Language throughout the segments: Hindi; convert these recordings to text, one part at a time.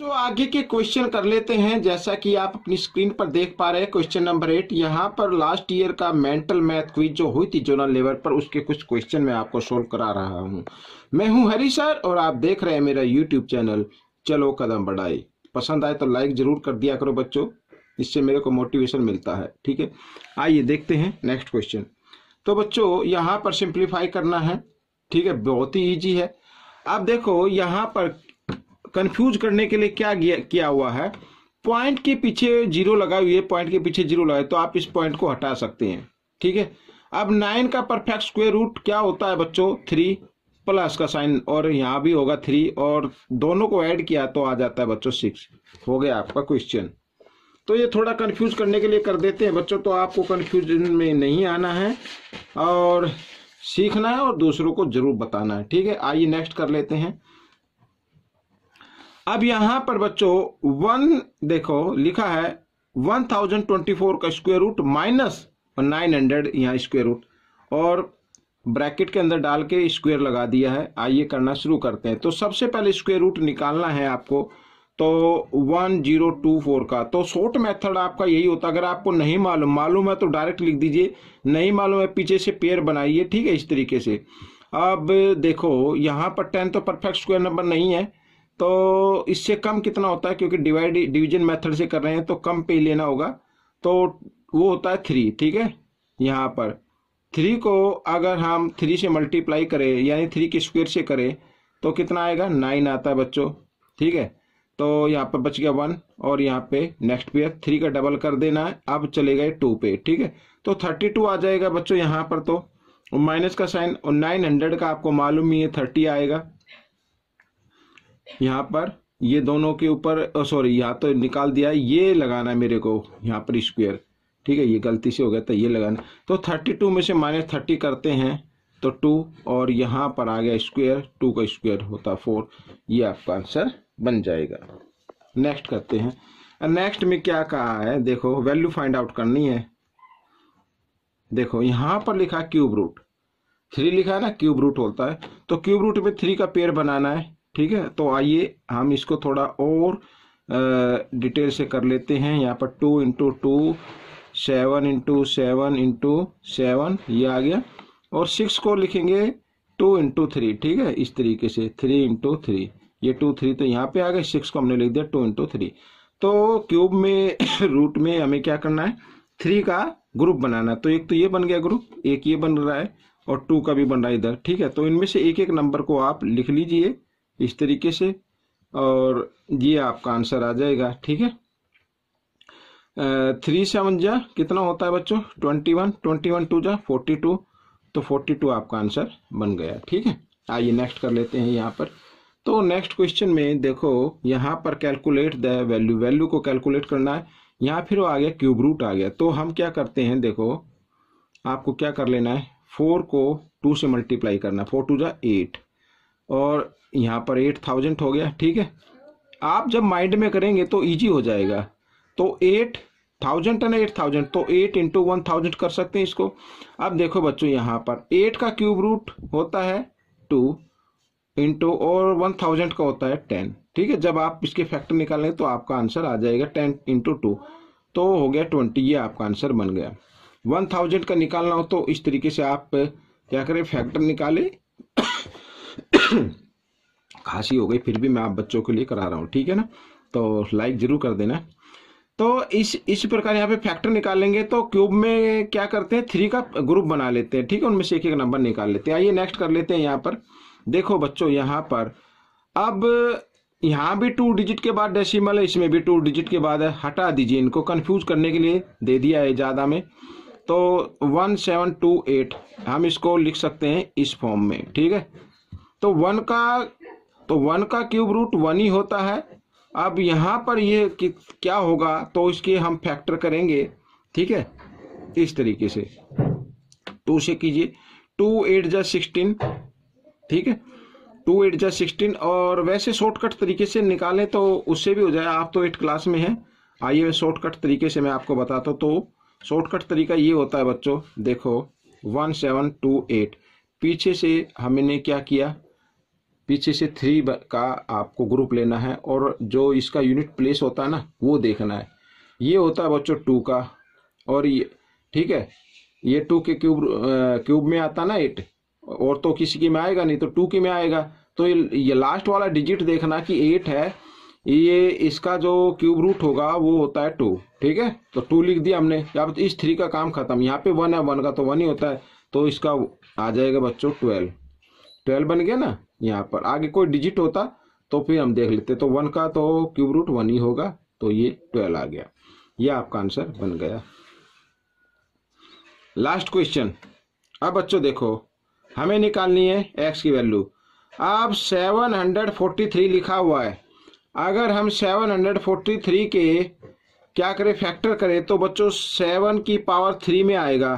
तो आगे के क्वेश्चन कर लेते हैं जैसा कि आप अपनी स्क्रीन पर देख पा रहे हैं क्वेश्चन नंबर एट यहाँ पर लास्ट ईयर का मेंटल मैथ क्विज जो हुई थी जोनल लेवल पर उसके कुछ क्वेश्चन मैं आपको सोल्व करा रहा हूँ मैं हूँ हरी सर और आप देख रहे हैं मेरा यूट्यूब चैनल चलो कदम बढ़ाए पसंद आए तो लाइक जरूर कर दिया करो बच्चों इससे मेरे को मोटिवेशन मिलता है ठीक है आइए देखते हैं नेक्स्ट क्वेश्चन तो बच्चों यहाँ पर सिंप्लीफाई करना है ठीक है बहुत ही ईजी है आप देखो यहाँ पर कंफ्यूज करने के लिए क्या किया हुआ है पॉइंट के पीछे जीरो लगा हुई है पॉइंट के पीछे जीरो लगा तो आप इस पॉइंट को हटा सकते हैं ठीक है अब नाइन का परफेक्ट स्क्वेयर रूट क्या होता है बच्चों थ्री प्लस का साइन और यहाँ भी होगा थ्री और दोनों को ऐड किया तो आ जाता है बच्चों सिक्स हो गया आपका क्वेश्चन तो ये थोड़ा कंफ्यूज करने के लिए कर देते हैं बच्चों तो आपको कंफ्यूजन में नहीं आना है और सीखना है और दूसरों को जरूर बताना है ठीक है आइए नेक्स्ट कर लेते हैं अब यहां पर बच्चों वन देखो लिखा है वन थाउजेंड ट्वेंटी फोर का स्क्वेयर रूट माइनस और नाइन हंड्रेड यहाँ स्क्वायर रूट और ब्रैकेट के अंदर डाल के स्क्वेयर लगा दिया है आइए करना शुरू करते हैं तो सबसे पहले स्क्वेयर रूट निकालना है आपको तो वन जीरो टू फोर का तो शॉर्ट मेथड आपका यही होता अगर आपको नहीं मालूम मालूम है तो डायरेक्ट लिख दीजिए नहीं मालूम है पीछे से पेयर बनाइए ठीक है इस तरीके से अब देखो यहाँ पर टेन तो परफेक्ट स्क्वायर नंबर नहीं है तो इससे कम कितना होता है क्योंकि डिवाइड डिवीजन मेथड से कर रहे हैं तो कम पे लेना होगा तो वो होता है थ्री ठीक है यहाँ पर थ्री को अगर हम थ्री से मल्टीप्लाई करें यानी थ्री के स्क्वेयर से करें तो कितना आएगा नाइन आता है बच्चों ठीक है तो यहाँ पर बच गया वन और यहाँ पे नेक्स्ट पे थ्री का डबल कर देना है अब चले गए टू पे ठीक है तो थर्टी टू आ जाएगा बच्चों यहाँ पर तो माइनस का साइन और नाइन हंड्रेड का आपको मालूम ही है थर्टी आएगा यहाँ पर ये दोनों के ऊपर सॉरी यहाँ तो निकाल दिया ये लगाना है मेरे को यहाँ पर स्क्वेयर ठीक है ये गलती से हो गया था ये लगाना तो थर्टी टू में से माइनस थर्टी करते हैं तो टू और यहाँ पर आ गया स्क्वेयर टू का स्क्वेयर होता फोर ये आपका आंसर बन जाएगा नेक्स्ट करते हैं नेक्स्ट में क्या कहा है देखो वैल्यू फाइंड आउट करनी है देखो यहाँ पर लिखा क्यूब रूट थ्री लिखा है ना क्यूब रूट होता है तो क्यूब रूट में थ्री का पेयर बनाना है ठीक है तो आइए हम इसको थोड़ा और डिटेल से कर लेते हैं यहाँ पर two into two seven into seven into seven ये आ गया और सिक्स को लिखेंगे टू इंटू थ्री ठीक है इस तरीके से थ्री इंटू थ्री ये टू थ्री तो यहाँ पे आ गए सिक्स को हमने लिख दिया टू इंटू थ्री तो क्यूब में रूट में हमें क्या करना है थ्री का ग्रुप बनाना है तो एक तो ये बन गया ग्रुप एक ये बन रहा है और टू का भी बन रहा है इधर ठीक है तो इनमें से एक एक नंबर को आप लिख लीजिए इस तरीके से और ये आपका आंसर आ जाएगा ठीक है थ्री सेवन जा कितना होता है बच्चों twenty one twenty one two जा फोर्टी टू तो फोर्टी टू आपका आंसर बन गया ठीक है आइए नेक्स्ट कर लेते हैं यहाँ पर तो नेक्स्ट क्वेश्चन में देखो यहाँ पर कैलकुलेट द वैल्यू वैल्यू को कैलकुलेट करना है यहाँ फिर वो आ गया क्यूब रूट आ गया तो हम क्या करते हैं देखो आपको क्या कर लेना है फोर को टू से मल्टीप्लाई करना फोर टू जा एट और यहाँ पर एट थाउजेंड हो गया ठीक है आप जब माइंड में करेंगे तो ईजी हो जाएगा तो eight thousand and eight thousand तो एट इंटू वन थाउजेंड कर सकते हैं इसको अब देखो बच्चों यहाँ पर एट का क्यूब रूट होता है टू इंटू और वन थाउजेंड का होता है टेन ठीक है जब आप इसके फैक्टर निकालेंगे तो आपका आंसर आ जाएगा टेन इंटू टू तो हो गया ट्वेंटी ये आपका आंसर बन गया वन थाउजेंड का निकालना हो तो इस तरीके से आप क्या करें फैक्टर निकालें खांसी हो गई फिर भी मैं आप बच्चों के लिए करा रहा हूँ ठीक है ना तो लाइक जरूर कर देना तो इस इस प्रकार यहाँ पे फैक्टर निकालेंगे तो क्यूब में क्या करते हैं थ्री का ग्रुप बना लेते हैं ठीक है उनमें से एक एक नंबर निकाल लेते हैं आइए नेक्स्ट कर लेते हैं यहाँ पर देखो बच्चों यहाँ पर अब यहाँ भी टू डिजिट के बाद डेसिमल है इसमें भी टू डिजिट के बाद है हटा दीजिए इनको कन्फ्यूज करने के लिए दे दिया है ज़्यादा में तो वन सेवन टू एट हम इसको लिख सकते हैं इस फॉर्म में ठीक है तो वन का तो वन का क्यूब रूट वन ही होता है अब यहाँ पर ये कि, क्या होगा तो इसके हम फैक्टर करेंगे ठीक है इस तरीके से टू तो से कीजिए टू एट जा सिक्सटीन ठीक है टू एट जा सिक्सटीन और वैसे शॉर्टकट तरीके से निकालें तो उससे भी हो जाए आप तो एट क्लास में हैं आइए शॉर्टकट तरीके से मैं आपको बताता हूँ तो शॉर्टकट तरीका ये होता है बच्चों देखो वन सेवन टू एट पीछे से हमने क्या किया पीछे से थ्री का आपको ग्रुप लेना है और जो इसका यूनिट प्लेस होता है ना वो देखना है ये होता है बच्चों टू का और ये ठीक है ये टू के क्यूब क्यूब में आता ना एट और तो किसी की में आएगा नहीं तो टू की में आएगा तो ये, ये लास्ट वाला डिजिट देखना कि एट है ये इसका जो क्यूब रूट होगा वो होता है टू ठीक है तो टू लिख दिया हमने या तो इस थ्री का काम खत्म यहाँ पे वन है वन का तो वन ही होता है तो इसका आ जाएगा बच्चों ट्वेल्व ट्वेल्व बन गया ना यहाँ पर आगे कोई डिजिट होता तो फिर हम देख लेते तो वन का तो क्यूब रूट वन ही होगा तो ये ट्वेल्व आ गया ये आपका आंसर बन गया लास्ट क्वेश्चन अब बच्चों देखो हमें निकालनी है एक्स की वैल्यू अब 743 लिखा हुआ है अगर हम 743 के क्या करें फैक्टर करें तो बच्चों सेवन की पावर थ्री में आएगा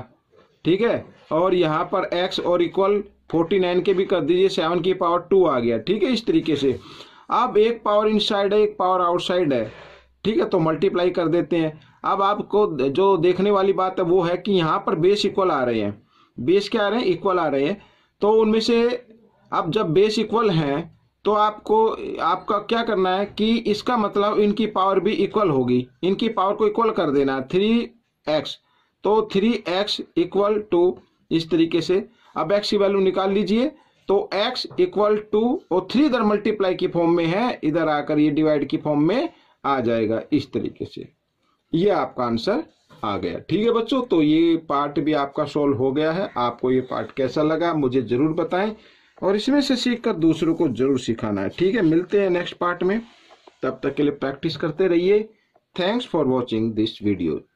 ठीक है और यहाँ पर एक्स और इक्वल फोर्टी नाइन के भी कर दीजिए सेवन की पावर टू आ गया ठीक है इस तरीके से अब एक पावर इनसाइड है एक पावर आउटसाइड है ठीक है तो मल्टीप्लाई कर देते हैं अब आपको जो देखने वाली बात है वो है कि यहाँ पर बेस इक्वल आ रहे हैं बेस क्या आ रहे हैं इक्वल आ रहे हैं तो उनमें से अब जब बेस इक्वल हैं तो आपको आपका क्या करना है कि इसका मतलब इनकी पावर भी इक्वल होगी इनकी पावर को इक्वल कर देना है थ्री एक्स तो थ्री एक्स इक्वल टू इस तरीके से अब एक्स की वैल्यू निकाल लीजिए तो एक्स इक्वल टू और थ्री इधर मल्टीप्लाई की फॉर्म में है इधर आकर ये डिवाइड की फॉर्म में आ जाएगा इस तरीके से ये आपका आंसर आ गया ठीक है बच्चों तो ये पार्ट भी आपका सॉल्व हो गया है आपको ये पार्ट कैसा लगा मुझे जरूर बताएं और इसमें से सीखकर दूसरों को जरूर सिखाना है ठीक है मिलते हैं नेक्स्ट पार्ट में तब तक के लिए प्रैक्टिस करते रहिए thanks for watching this video